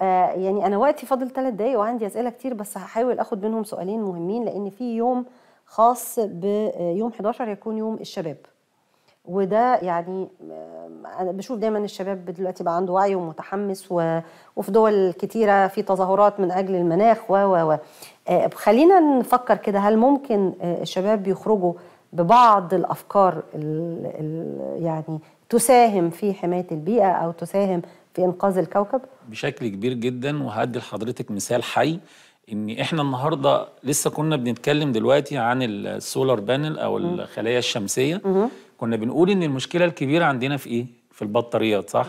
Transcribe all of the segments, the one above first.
آه يعني انا وقتي فاضل ثلاث دقايق وعندي اسئله كتير بس هحاول اخد منهم سؤالين مهمين لان في يوم خاص بيوم آه، 11 يكون يوم الشباب وده يعني آه، انا بشوف دايما الشباب دلوقتي بقى عنده وعي ومتحمس و... وفي دول كتيره في تظاهرات من اجل المناخ و و و آه، خلينا نفكر كده هل ممكن الشباب يخرجوا ببعض الافكار ال يعني تساهم في حمايه البيئه او تساهم في انقاذ الكوكب بشكل كبير جدا وهدي لحضرتك مثال حي ان احنا النهارده لسه كنا بنتكلم دلوقتي عن السولار بانل او الخلايا الشمسيه كنا بنقول ان المشكله الكبيره عندنا في ايه في البطاريات صح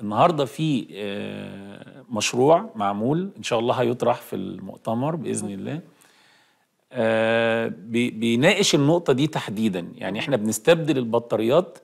النهارده في آه، مشروع معمول ان شاء الله هيطرح في المؤتمر باذن الله بيناقش النقطه دي تحديدا يعني احنا بنستبدل البطاريات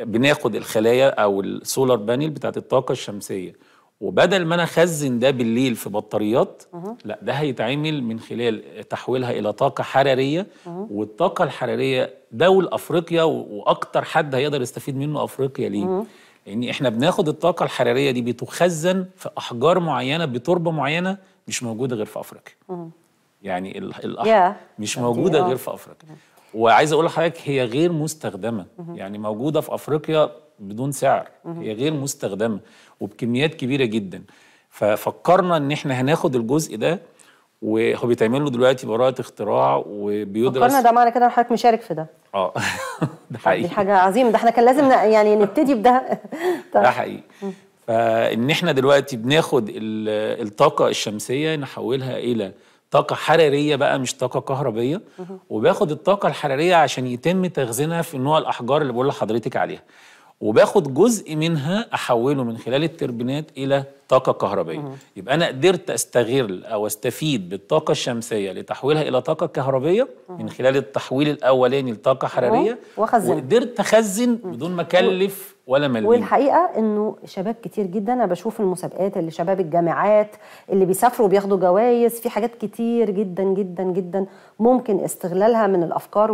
بناخد الخلايا او السولار بانيل بتاعت الطاقه الشمسيه وبدل ما انا اخزن ده بالليل في بطاريات لا ده هيتعمل من خلال تحويلها الى طاقه حراريه والطاقه الحراريه دول افريقيا واكتر حد هيقدر يستفيد منه افريقيا ليه لان احنا بناخد الطاقه الحراريه دي بتخزن في احجار معينه بتربه معينه مش موجوده غير في افريقيا يعني الاحمر yeah. مش موجوده غير في افريقيا وعايز اقول لحضرتك هي غير مستخدمه يعني موجوده في افريقيا بدون سعر هي غير مستخدمه وبكميات كبيره جدا ففكرنا ان احنا هناخد الجزء ده وهو بيتعمل له دلوقتي براءه اختراع وبيدرس فكرنا ده معنى كده حضرتك مشارك في ده اه ده حقيقي دي حاجه عظيمه ده احنا كان لازم يعني نبتدي بده ده حقيقي فان احنا دلوقتي بناخد الطاقه الشمسيه نحولها الى طاقة حرارية بقى مش طاقة كهربية وباخد الطاقة الحرارية عشان يتم تخزينها في نوع الأحجار اللي بقول لحضرتك عليها وباخد جزء منها أحوله من خلال التربينات إلى طاقة كهربية يبقى أنا قدرت أستغل أو أستفيد بالطاقة الشمسية لتحويلها إلى طاقة كهربية من خلال التحويل الأولاني لطاقة حرارية وقدرت أخزن بدون ما أكلف ولا مليم والحقيقه انه شباب كتير جدا انا بشوف المسابقات اللي شباب الجامعات اللي بيسافروا بياخدوا جوائز في حاجات كتير جدا جدا جدا ممكن استغلالها من الافكار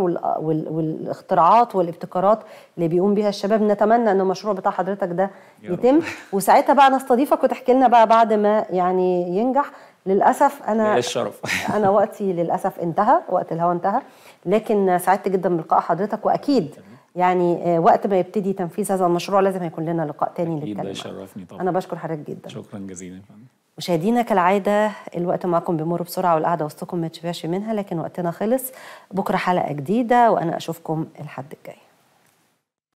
والاختراعات والابتكارات اللي بيقوم بيها الشباب نتمنى ان المشروع بتاع حضرتك ده يتم وساعتها بقى نستضيفك وتحكي لنا بقى بعد ما يعني ينجح للاسف انا الشرف انا وقتي للاسف انتهى وقت الهوا انتهى لكن سعدت جدا بلقاء حضرتك واكيد يعني آه، وقت ما يبتدي تنفيذ هذا المشروع لازم هيكون لنا لقاء تاني للكلام يشرفني طبعا انا بشكر حضرتك جدا شكرا جزيلا مشاهدينا كالعادة الوقت معكم بيمر بسرعة والقعدة وسطكم ما تشبعش منها لكن وقتنا خلص بكرة حلقة جديدة وأنا أشوفكم الحد الجاي